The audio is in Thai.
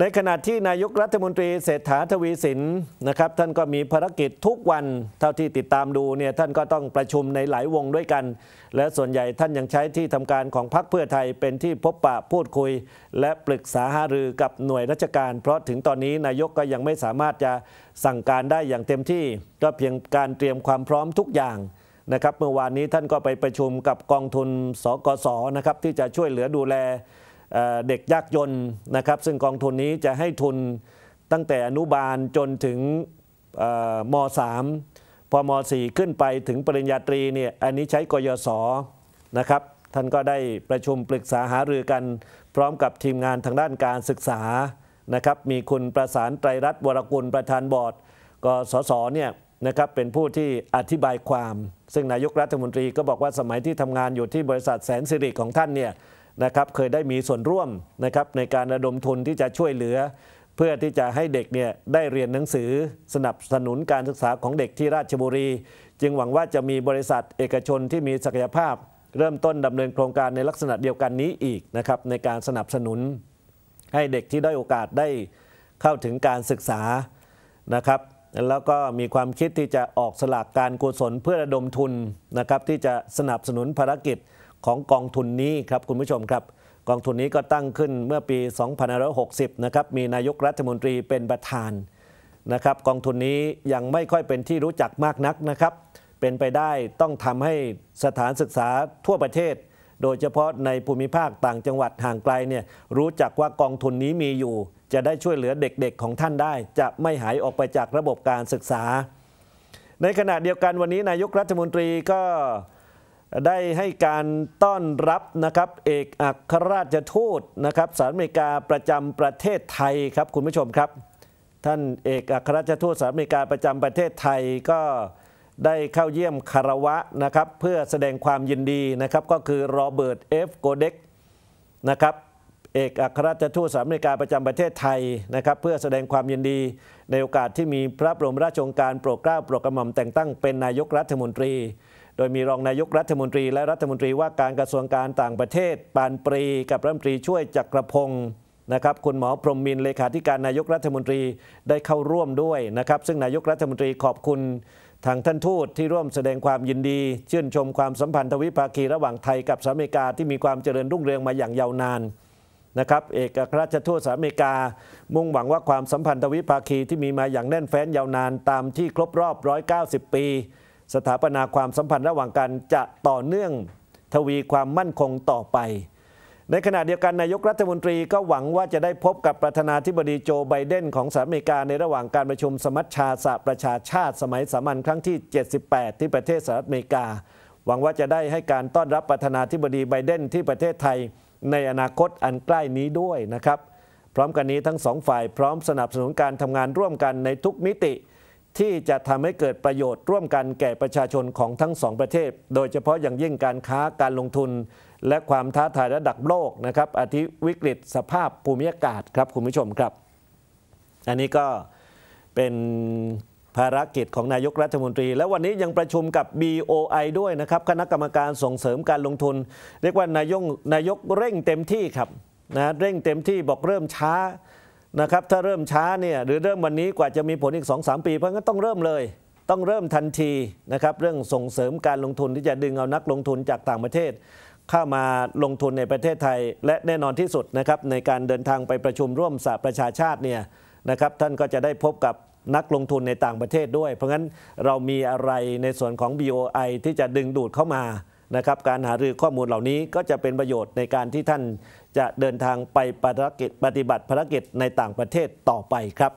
ในขณะที่นายกรัฐมนตรีเศรษฐาทวีสินนะครับท่านก็มีภารกิจทุกวัน เท่าที่ติดตามดูเนี่ยท่านก็ต้องประชุมในหลายวงด้วยกัน และส่วนใหญ่ท่านยังใช้ที่ทำการของพรรคเพื่อไทยเป็นที่พบปะพูดคุย และปรึกษาหารือกับหน่วยราชการเพราะถึงตอนนี้นายกก็ยังไม่สามารถจะสั่งการได้อย่างเต็มที่ ก็เพียงการเตรียมความพร้อมทุกอย่างนะครับ เมื่อวานนี้ท่านก็ไปประชุมกับกองทุนสกสนะครับที่จะช่วยเหลือดูแลเด็กยากจนนะครับซึ่งกองทุนนี้จะให้ทุนตั้งแต่อนุบาลจนถึงม .3 พอม .4 ขึ้นไปถึงปริญญาตรีเนี่ยอันนี้ใช้กยศนะครับท่านก็ได้ประชุมปรึกษาหารือกันพร้อมกับทีมงานทางด้านการศึกษานะครับมีคุณประสานไตรรัตน์วรกุลประธานบอร์ดกสศเนี่ยนะครับเป็นผู้ที่อธิบายความ ซึ่งนายกรัฐมนตรี ก็บอกว่าสมัยที่ทำงานอยู่ที่บริษัทแสนสิริของท่านเนี่ยนะครับเคยได้มีส่วนร่วมนะครับในการระดมทุนที่จะช่วยเหลือ เพื่อที่จะให้เด็กเนี่ยได้เรียนหนังสือสนับสนุนการศึกษาของเด็กที่ราชบุรี จึงหวังว่าจะมีบริษัทเอกชนที่มีศักยภาพ เริ่มต้นดำเนินโครงการในลักษณะเดียวกันนี้อีกนะครับในการสนับสนุน ให้เด็กที่ได้โอกาสได้เข้าถึงการศึกษานะครับแล้วก็มีความคิดที่จะออกสลากการกุศลเพื่อระดมทุนนะครับที่จะสนับสนุนภารกิจของกองทุนนี้ครับคุณผู้ชมครับ กองทุนนี้ก็ตั้งขึ้นเมื่อปี2560นะครับมีนายกรัฐมนตรีเป็นประธานนะครับ กองทุนนี้ยังไม่ค่อยเป็นที่รู้จักมากนักนะครับ เป็นไปได้ต้องทำให้สถานศึกษาทั่วประเทศ โดยเฉพาะในภูมิภาคต่างจังหวัดห่างไกลเนี่ยรู้จักว่ากองทุนนี้มีอยู่ จะได้ช่วยเหลือเด็กๆ ของท่านได้ จะไม่หายออกไปจากระบบการศึกษา ในขณะเดียวกันวันนี้นายกรัฐมนตรีก็ได้ให้การต้อนรับนะครับเอกอัครราชทูตนะครับสหรัฐอเมริกาประจำประเทศไทยครับคุณผู้ชมครับ ท่านเอกอัครราชทูตสหรัฐอเมริกาประจำประเทศไทยก็ได้เข้าเยี่ยมคารวะนะครับเพื่อแสดงความยินดีนะครับก็คือโรเบิร์ตเอฟโกเด็กนะครับเอกอัครราชทูตสหรัฐอเมริกาประจำประเทศไทยนะครับเพื่อแสดงความยินดี ในโอกาสที่มีพระบรมราชโองการโปรดเกล้าโปรดกระหม่อมแต่งตั้งเป็นนายกรัฐมนตรีโดยมีรองนายกรัฐมนตรีและรัฐมนตรีว่าการกระทรวงการต่างประเทศ ปานปรีกับรัฐมนตรีช่วยจักรพงศ์นะครับคุณหมอพรหมมินเลขาธิการนายกรัฐมนตรีได้เข้าร่วมด้วยนะครับซึ่งนายกรัฐมนตรีขอบคุณทางท่านทูตที่ร่วมแสดงความยินดีชื่นชมความสัมพันธ์ทวิภาคีระหว่างไทยกับสหรัฐอเมริกาที่มีความเจริญรุ่งเรืองมาอย่างยาวนานนะครับเอกอัครราชทูตสหรัฐอเมริกา มุ่งหวังว่าความสัมพันธ์ทวิภาคีที่มีมาอย่างแน่นแฟ้นยาวนานตามที่ครบรอบ 190 ปีสถาปนาความสัมพันธ์ระหว่างกันจะต่อเนื่องทวีความมั่นคงต่อไป ในขณะเดียวกันนายกรัฐมนตรีก็หวังว่าจะได้พบกับประธานาธิบดีโจไบเดนของสหรัฐอเมริกาในระหว่างการประชุมสมัชชาสหประชาชาติ สมัยสามัญ ครั้งที่ 78 ที่ประเทศสหรัฐอเมริกา หวังว่าจะได้ให้การต้อนรับประธานาธิบดีไบเดนที่ประเทศไทย ในอนาคตอันใกล้นี้ด้วยนะครับ พร้อมกันนี้ทั้งสองฝ่าย พร้อมสนับสนุนการทำงานร่วมกันในทุกมิติเที่จะทำให้เกิดประโยชน์ร่วมกันแก่ประชาชนของทั้งสองประเทศ โดยเฉพาะอย่างยิ่งการค้าการลงทุน และความท้าทายระดับโลกนะครับอาทิวิกฤต สภาพภูมิอากาศครับ คุณผู้ชมครับ อันนี้ก็เป็นภารกิจของนายกรัฐมนตรี และวันนี้ยังประชุมกับ BOI ด้วยนะครับคณะกรรมการส่งเสริมการลงทุน เรียกว่านายกนายกเร่งเต็มที่ครับนะเร่งเต็มที่บอกเริ่มช้านะครับถ้าเริ่มช้าเนี่ยหรือเริ่มวันนี้กว่าจะมีผลอีก2-3ปี เพราะงั้นต้องเริ่มเลย ต้องเริ่มทันทีนะครับเรื่องส่งเสริมการลงทุนที่จะดึงเอานักลงทุนจากต่างประเทศ เข้ามาลงทุนในประเทศไทยและแน่นอนที่สุดนะครับในการเดินทางไปประชุมร่วมสหประชาชาติเนี่ยนะครับท่านก็จะได้พบกับนักลงทุนในต่างประเทศด้วย เพราะงั้นเรามีอะไรในส่วนของ BOI ที่จะดึงดูดเข้ามานะครับการหารือข้อมูลเหล่านี้ก็จะเป็นประโยชน์ในการที่ท่านจะเดินทางไปปฏิบัติภารกิจในต่างประเทศต่อไปครับ